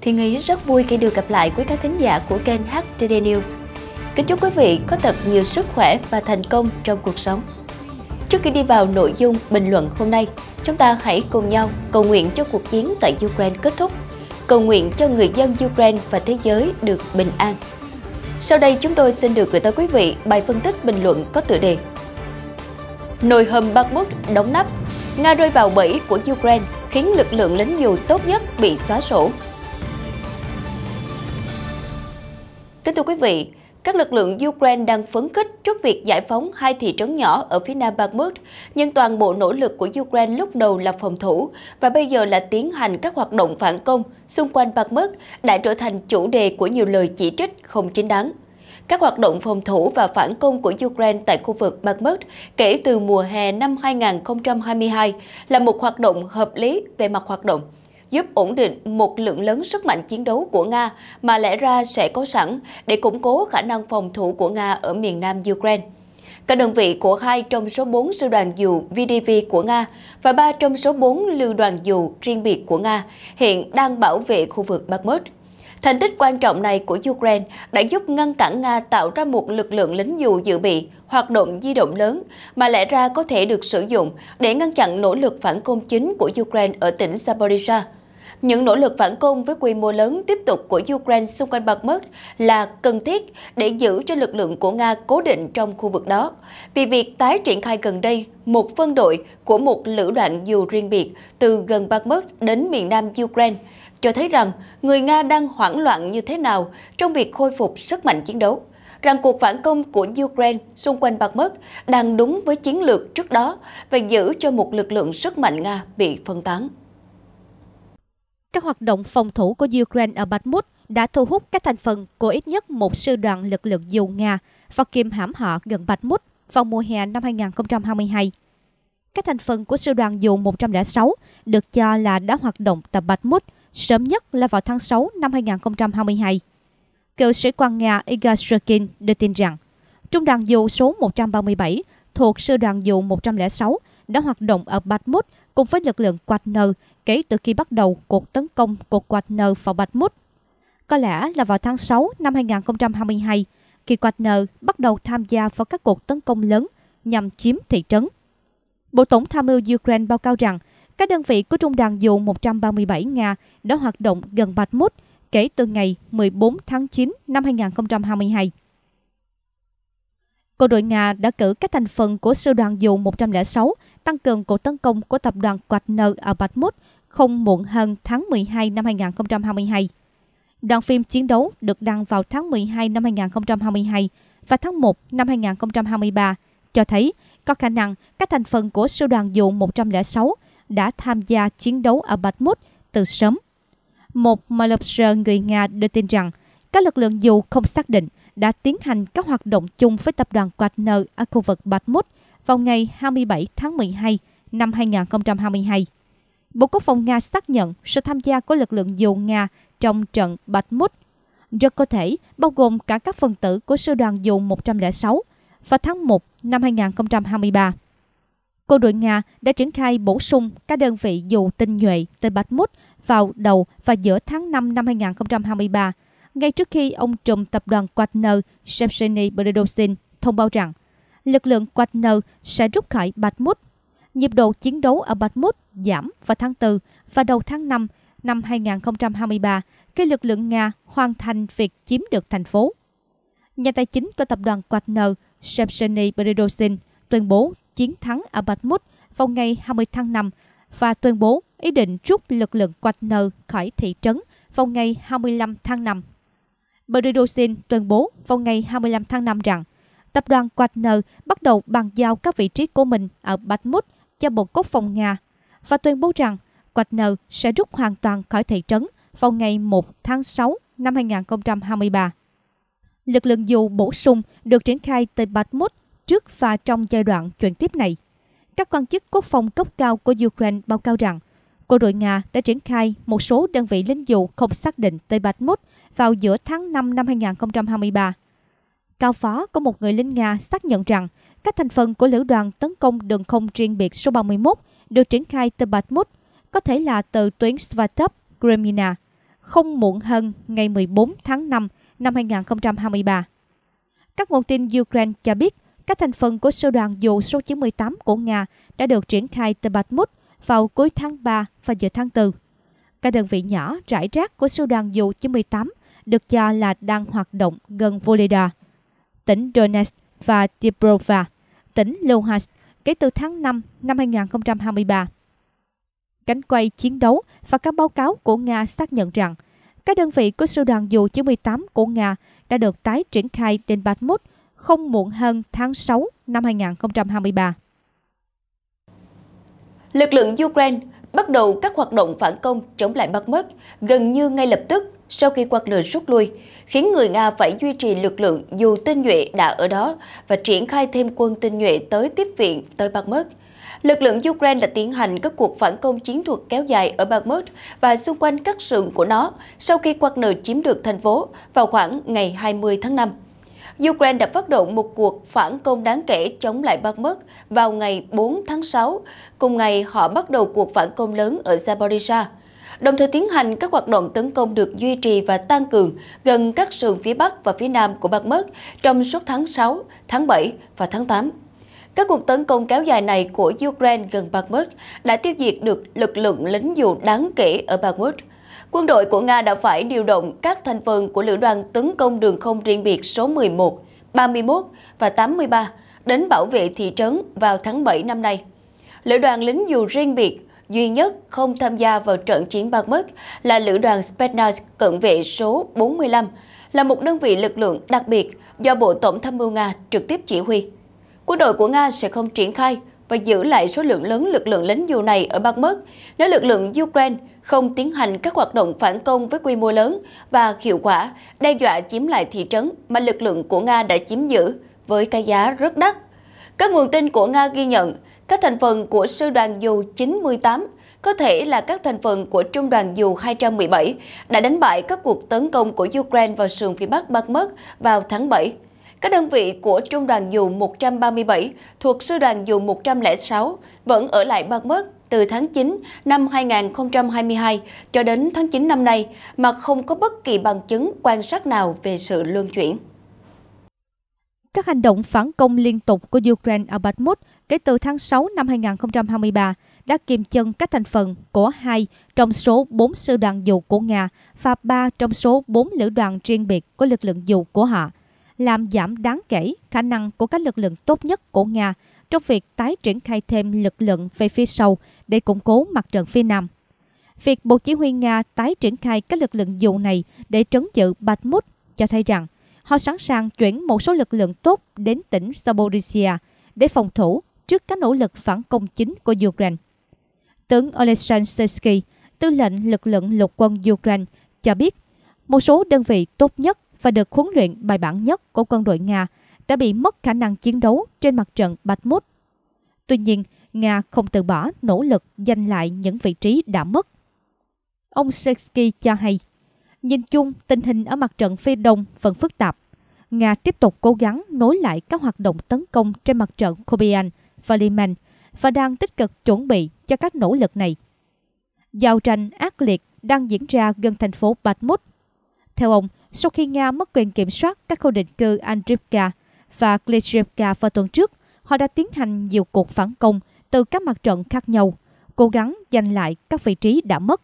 thì Ý rất vui khi được gặp lại quý khán thính giả của kênh HTD News. Kính chúc quý vị có thật nhiều sức khỏe và thành công trong cuộc sống. Trước khi đi vào nội dung bình luận hôm nay, chúng ta hãy cùng nhau cầu nguyện cho cuộc chiến tại Ukraine kết thúc, cầu nguyện cho người dân Ukraine và thế giới được bình an. Sau đây chúng tôi xin được gửi tới quý vị bài phân tích bình luận có tựa đề Nồi hầm Bakhmut đóng nắp, Nga rơi vào bẫy của Ukraine khiến lực lượng lính dù tốt nhất bị xóa sổ. Kính thưa quý vị, các lực lượng Ukraine đang phấn khích trước việc giải phóng hai thị trấn nhỏ ở phía nam Bakhmut, nhưng toàn bộ nỗ lực của Ukraine lúc đầu là phòng thủ và bây giờ là tiến hành các hoạt động phản công xung quanh Bakhmut đã trở thành chủ đề của nhiều lời chỉ trích không chính đáng. Các hoạt động phòng thủ và phản công của Ukraine tại khu vực Bakhmut kể từ mùa hè năm 2022 là một hoạt động hợp lý về mặt hoạt động giúp ổn định một lượng lớn sức mạnh chiến đấu của Nga mà lẽ ra sẽ có sẵn để củng cố khả năng phòng thủ của Nga ở miền nam Ukraine. Các đơn vị của hai trong số 4 sư đoàn dù VDV của Nga và ba trong số 4 lưu đoàn dù riêng biệt của Nga hiện đang bảo vệ khu vực Bakhmut. Thành tích quan trọng này của Ukraine đã giúp ngăn cản Nga tạo ra một lực lượng lính dù dự bị, hoạt động di động lớn mà lẽ ra có thể được sử dụng để ngăn chặn nỗ lực phản công chính của Ukraine ở tỉnh Zaporizhia. Những nỗ lực phản công với quy mô lớn tiếp tục của Ukraine xung quanh Bakhmut là cần thiết để giữ cho lực lượng của Nga cố định trong khu vực đó. Vì việc tái triển khai gần đây một phân đội của một lữ đoạn dù riêng biệt từ gần Bakhmut đến miền nam Ukraine cho thấy rằng người Nga đang hoảng loạn như thế nào trong việc khôi phục sức mạnh chiến đấu rằng cuộc phản công của Ukraine xung quanh Bakhmut đang đúng với chiến lược trước đó và giữ cho một lực lượng sức mạnh Nga bị phân tán. Các hoạt động phòng thủ của Ukraine ở Bakhmut đã thu hút các thành phần của ít nhất một sư đoàn lực lượng dù Nga và kiềm hãm họ gần Bakhmut vào mùa hè năm 2022. Các thành phần của sư đoàn dù 106 được cho là đã hoạt động tại Bakhmut sớm nhất là vào tháng 6 năm 2022. Cựu sĩ quan Nga Igor Shokin đưa tin rằng Trung đoàn dù số 137 thuộc sư đoàn dù 106 đã hoạt động ở Bakhmut cùng với lực lượng Wagner kể từ khi bắt đầu cuộc tấn công của Wagner vào Bạch Mút. Có lẽ là vào tháng 6 năm 2022, khi Wagner bắt đầu tham gia vào các cuộc tấn công lớn nhằm chiếm thị trấn. Bộ Tổng tham mưu Ukraine báo cáo rằng các đơn vị của Trung đoàn dù 137 Nga đã hoạt động gần Bạch Mút kể từ ngày 14 tháng 9 năm 2022. Quân đội Nga đã cử các thành phần của sư đoàn dù 106 tăng cường cuộc tấn công của tập đoàn Quạch Wagner ở Bạch Mút không muộn hơn tháng 12 năm 2022. Đoạn phim chiến đấu được đăng vào tháng 12 năm 2022 và tháng 1 năm 2023 cho thấy có khả năng các thành phần của sư đoàn dù 106 đã tham gia chiến đấu ở Bạch Mút từ sớm. Một Malopser người Nga đưa tin rằng các lực lượng dù không xác định đã tiến hành các hoạt động chung với tập đoàn Wagner ở khu vực Bạch Mút vào ngày 27 tháng 12 năm 2022. Bộ Quốc phòng Nga xác nhận sự tham gia của lực lượng dù Nga trong trận bạch Bakhmut rất có thể bao gồm cả các phần tử của sư đoàn dù 106 vào tháng 1 năm 2023. Quân đội Nga đã triển khai bổ sung các đơn vị dù tinh nhuệ từ bạch Bakhmut vào đầu và giữa tháng 5 năm 2023, ngay trước khi ông trùm tập đoàn Wagner Shevcheny Berdozhin thông báo rằng lực lượng Wagner sẽ rút khỏi Bakhmut. Nhịp độ chiến đấu ở Bakhmut giảm vào tháng 4 và đầu tháng 5 năm 2023 khi lực lượng Nga hoàn thành việc chiếm được thành phố. Nhà tài chính của tập đoàn Wagner Shevcheny Berezovsky tuyên bố chiến thắng ở Bakhmut vào ngày 20 tháng 5 và tuyên bố ý định rút lực lượng Wagner khỏi thị trấn vào ngày 25 tháng 5. Berezovsky tuyên bố vào ngày 25 tháng 5 rằng tập đoàn Wagner bắt đầu bàn giao các vị trí của mình ở Bakhmut cho Bộ Quốc phòng Nga và tuyên bố rằng Wagner sẽ rút hoàn toàn khỏi thị trấn vào ngày 1 tháng 6 năm 2023. Lực lượng dù bổ sung được triển khai từ Bakhmut trước và trong giai đoạn chuyển tiếp này. Các quan chức quốc phòng cấp cao của Ukraine báo cáo rằng quân đội Nga đã triển khai một số đơn vị lính dù không xác định tới Bakhmut vào giữa tháng 5 năm 2023. Cao Phó có một người lính Nga xác nhận rằng các thành phần của lữ đoàn tấn công đường không riêng biệt số 31 được triển khai từ Bakhmut, có thể là từ tuyến Svatov, Kremina, không muộn hơn ngày 14 tháng 5 năm 2023. Các nguồn tin Ukraine cho biết các thành phần của sư đoàn dù số 98 của Nga đã được triển khai từ Bakhmut vào cuối tháng 3 và giữa tháng 4. Các đơn vị nhỏ rải rác của sư đoàn dù 98 được cho là đang hoạt động gần Volodya tỉnh Donetsk và Dniprovka, tỉnh Luhansk kể từ tháng 5 năm 2023. Cánh quay chiến đấu và các báo cáo của Nga xác nhận rằng các đơn vị của sư đoàn dù chữ của Nga đã được tái triển khai đến Bakhmut không muộn hơn tháng 6 năm 2023. Lực lượng Ukraine bắt đầu các hoạt động phản công chống lại Bakhmut gần như ngay lập tức sau khi quân lửa rút lui, khiến người Nga phải duy trì lực lượng dù tinh nhuệ đã ở đó và triển khai thêm quân tinh nhuệ tới tiếp viện tới Bakhmut. Lực lượng Ukraine đã tiến hành các cuộc phản công chiến thuật kéo dài ở Bakhmut và xung quanh các sườn của nó sau khi Wagner chiếm được thành phố vào khoảng ngày 20 tháng 5. Ukraine đã phát động một cuộc phản công đáng kể chống lại Bakhmut vào ngày 4 tháng 6, cùng ngày họ bắt đầu cuộc phản công lớn ở Zaporizhia đồng thời tiến hành các hoạt động tấn công được duy trì và tăng cường gần các sườn phía Bắc và phía Nam của Bakhmut trong suốt tháng 6, tháng 7 và tháng 8. Các cuộc tấn công kéo dài này của Ukraine gần Bakhmut đã tiêu diệt được lực lượng lính dù đáng kể ở Bakhmut. Quân đội của Nga đã phải điều động các thành phần của lữ đoàn tấn công đường không riêng biệt số 11, 31 và 83 đến bảo vệ thị trấn vào tháng 7 năm nay. Lữ đoàn lính dù riêng biệt duy nhất không tham gia vào trận chiến Bakhmut là lữ đoàn Spetsnaz cận vệ số 45, là một đơn vị lực lượng đặc biệt do Bộ Tổng tham mưu Nga trực tiếp chỉ huy. Quân đội của Nga sẽ không triển khai và giữ lại số lượng lớn lực lượng lính dù này ở Bakhmut nếu lực lượng Ukraine không tiến hành các hoạt động phản công với quy mô lớn và hiệu quả, đe dọa chiếm lại thị trấn mà lực lượng của Nga đã chiếm giữ với cái giá rất đắt. Các nguồn tin của Nga ghi nhận các thành phần của Sư đoàn Dù 98 có thể là các thành phần của Trung đoàn Dù 217 đã đánh bại các cuộc tấn công của Ukraine vào sườn phía Bắc Bakhmut vào tháng 7. Các đơn vị của Trung đoàn Dù 137 thuộc Sư đoàn Dù 106 vẫn ở lại Bakhmut từ tháng 9 năm 2022 cho đến tháng 9 năm nay mà không có bất kỳ bằng chứng quan sát nào về sự luân chuyển. Các hành động phản công liên tục của Ukraine ở Bakhmut kể từ tháng 6 năm 2023 đã kiềm chân các thành phần của hai trong số 4 sư đoàn dù của Nga và 3 trong số 4 lữ đoàn riêng biệt của lực lượng dù của họ, làm giảm đáng kể khả năng của các lực lượng tốt nhất của Nga trong việc tái triển khai thêm lực lượng về phía sau để củng cố mặt trận phía Nam. Việc Bộ Chỉ huy Nga tái triển khai các lực lượng dù này để trấn giữ Bakhmut cho thấy rằng – Họ sẵn sàng chuyển một số lực lượng tốt đến tỉnh Zaporizhia để phòng thủ trước các nỗ lực phản công chính của Ukraine. Tướng Oleksandr Sesky, tư lệnh lực lượng lục quân Ukraine, cho biết một số đơn vị tốt nhất và được huấn luyện bài bản nhất của quân đội Nga đã bị mất khả năng chiến đấu trên mặt trận Bạch Mút. Tuy nhiên, Nga không từ bỏ nỗ lực giành lại những vị trí đã mất. Ông Shesky cho hay, Nhìn chung, tình hình ở mặt trận phía đông vẫn phức tạp. Nga tiếp tục cố gắng nối lại các hoạt động tấn công trên mặt trận Kobian và Liman và đang tích cực chuẩn bị cho các nỗ lực này. Giao tranh ác liệt đang diễn ra gần thành phố Bakhmut. Theo ông, sau khi Nga mất quyền kiểm soát các khu định cư Andrivka và Klitschivka vào tuần trước, họ đã tiến hành nhiều cuộc phản công từ các mặt trận khác nhau, cố gắng giành lại các vị trí đã mất.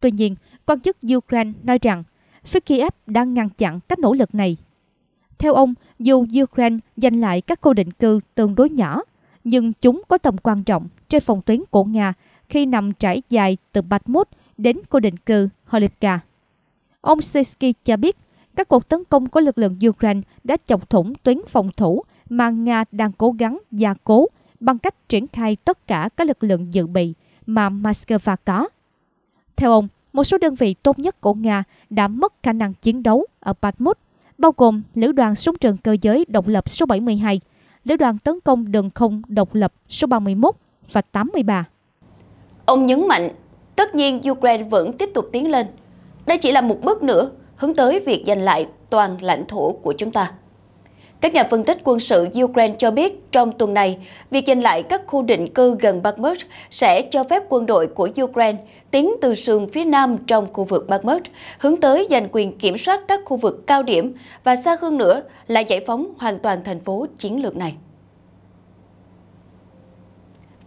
Tuy nhiên, quan chức Ukraine nói rằng phía Kiev đang ngăn chặn các nỗ lực này. Theo ông, dù Ukraine giành lại các khu định cư tương đối nhỏ, nhưng chúng có tầm quan trọng trên phòng tuyến của Nga khi nằm trải dài từ Bakhmut đến khu định cư Holivka. Ông Sesky cho biết, các cuộc tấn công của lực lượng Ukraine đã chọc thủng tuyến phòng thủ mà Nga đang cố gắng gia cố bằng cách triển khai tất cả các lực lượng dự bị mà Moscow có. Theo ông, một số đơn vị tốt nhất của Nga đã mất khả năng chiến đấu ở Bakhmut, bao gồm Lữ đoàn súng trường cơ giới độc lập số 72, Lữ đoàn tấn công đường không độc lập số 31 và 83. Ông nhấn mạnh, tất nhiên Ukraine vẫn tiếp tục tiến lên. Đây chỉ là một bước nữa hướng tới việc giành lại toàn lãnh thổ của chúng ta. Các nhà phân tích quân sự Ukraine cho biết trong tuần này, việc giành lại các khu định cư gần Bakhmut sẽ cho phép quân đội của Ukraine tiến từ sườn phía nam trong khu vực Bakhmut, hướng tới giành quyền kiểm soát các khu vực cao điểm và xa hơn nữa là giải phóng hoàn toàn thành phố chiến lược này.